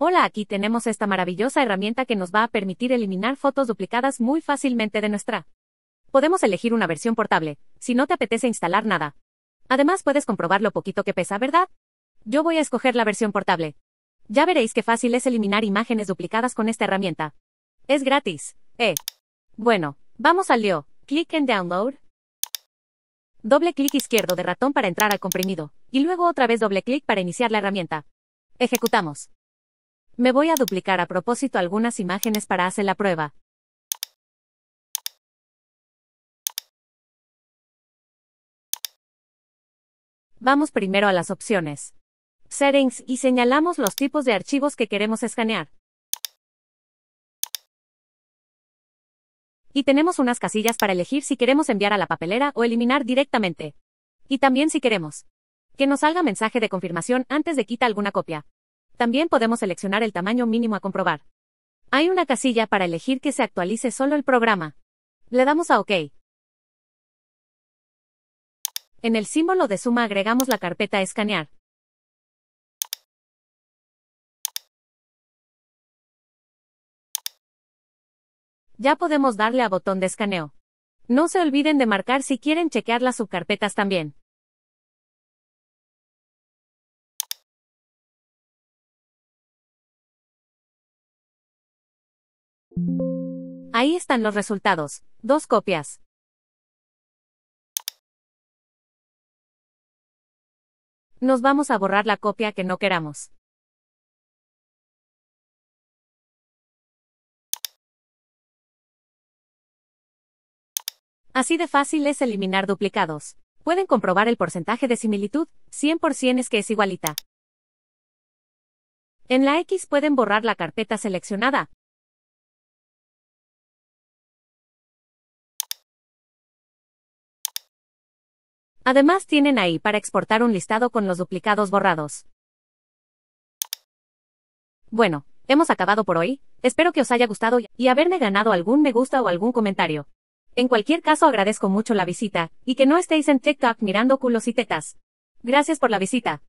Hola, aquí tenemos esta maravillosa herramienta que nos va a permitir eliminar fotos duplicadas muy fácilmente de nuestra. Podemos elegir una versión portable, si no te apetece instalar nada. Además puedes comprobar lo poquito que pesa, ¿verdad? Yo voy a escoger la versión portable. Ya veréis qué fácil es eliminar imágenes duplicadas con esta herramienta. Es gratis, ¿eh? Bueno, vamos al lío. Clic en Download. Doble clic izquierdo de ratón para entrar al comprimido, y luego otra vez doble clic para iniciar la herramienta. Ejecutamos. Me voy a duplicar a propósito algunas imágenes para hacer la prueba. Vamos primero a las opciones. Settings y señalamos los tipos de archivos que queremos escanear. Y tenemos unas casillas para elegir si queremos enviar a la papelera o eliminar directamente. Y también si queremos que nos salga mensaje de confirmación antes de quitar alguna copia. También podemos seleccionar el tamaño mínimo a comprobar. Hay una casilla para elegir que se actualice solo el programa. Le damos a OK. En el símbolo de suma agregamos la carpeta Escanear. Ya podemos darle a botón de escaneo. No se olviden de marcar si quieren chequear las subcarpetas también. Ahí están los resultados, dos copias. Nos vamos a borrar la copia que no queramos. Así de fácil es eliminar duplicados. Pueden comprobar el porcentaje de similitud, 100% es que es igualita. En la X pueden borrar la carpeta seleccionada, Además tienen ahí para exportar un listado con los duplicados borrados. Bueno, hemos acabado por hoy, espero que os haya gustado y haberme ganado algún me gusta o algún comentario. En cualquier caso agradezco mucho la visita, y que no estéis en TikTok mirando culos y tetas. Gracias por la visita.